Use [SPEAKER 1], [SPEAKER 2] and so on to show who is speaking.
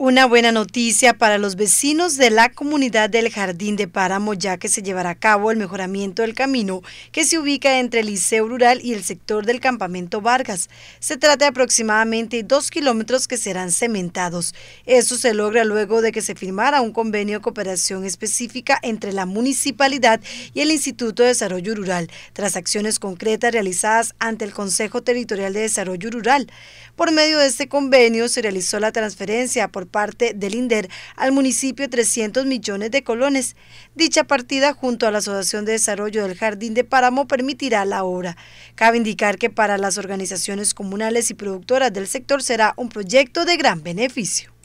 [SPEAKER 1] Una buena noticia para los vecinos de la comunidad del Jardín de Páramo, ya que se llevará a cabo el mejoramiento del camino que se ubica entre el Liceo Rural y el sector del Campamento Vargas. Se trata de aproximadamente dos kilómetros que serán cementados. Eso se logra luego de que se firmara un convenio de cooperación específica entre la municipalidad y el Instituto de Desarrollo Rural, tras acciones concretas realizadas ante el Consejo Territorial de Desarrollo Rural. Por medio de este convenio se realizó la transferencia por parte del INDER al municipio 300 millones de colones. Dicha partida junto a la Asociación de Desarrollo del Jardín de Páramo permitirá la obra. Cabe indicar que para las organizaciones comunales y productoras del sector será un proyecto de gran beneficio.